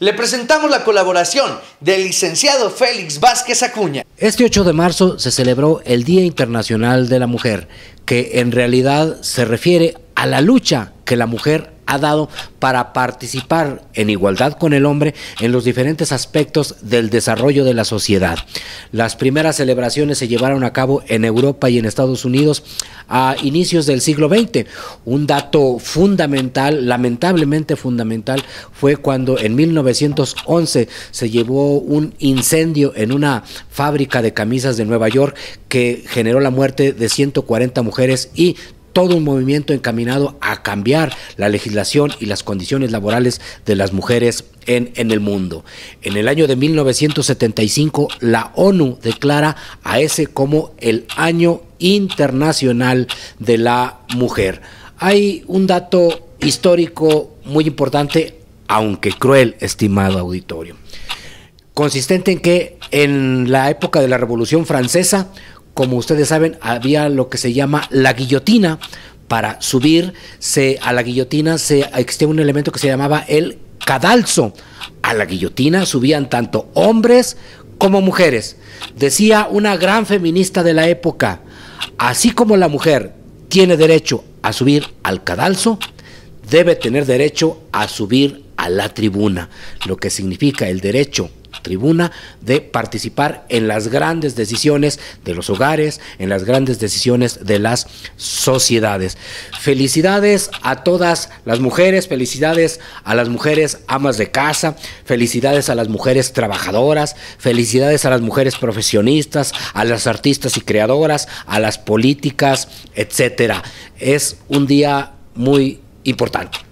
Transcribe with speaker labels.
Speaker 1: Le presentamos la colaboración del licenciado Félix Vázquez Acuña. Este 8 de marzo se celebró el Día Internacional de la Mujer, que en realidad se refiere a la lucha que la mujer ha dado para participar en igualdad con el hombre en los diferentes aspectos del desarrollo de la sociedad. Las primeras celebraciones se llevaron a cabo en Europa y en Estados Unidos a inicios del siglo XX. Un dato fundamental, lamentablemente fundamental, fue cuando en 1911 se llevó un incendio en una fábrica de camisas de Nueva York que generó la muerte de 140 mujeres y todo un movimiento encaminado a cambiar la legislación y las condiciones laborales de las mujeres en, en, el mundo. En el año de 1975, la ONU declara a ese como el Año Internacional de la Mujer. Hay un dato histórico muy importante, aunque cruel, estimado auditorio, consistente en que en la época de la Revolución Francesa, como ustedes saben, había lo que se llama la guillotina. Para subirse a la guillotina se existía un elemento que se llamaba el cadalso. A la guillotina subían tanto hombres como mujeres. Decía una gran feminista de la época, así como la mujer tiene derecho a subir al cadalso, debe tener derecho a subir a la tribuna, lo que significa el derecho tribuna de participar en las grandes decisiones de los hogares, en las grandes decisiones de las sociedades. Felicidades a todas las mujeres, felicidades a las mujeres amas de casa, felicidades a las mujeres trabajadoras, felicidades a las mujeres profesionistas, a las artistas y creadoras, a las políticas, etcétera. Es un día muy importante.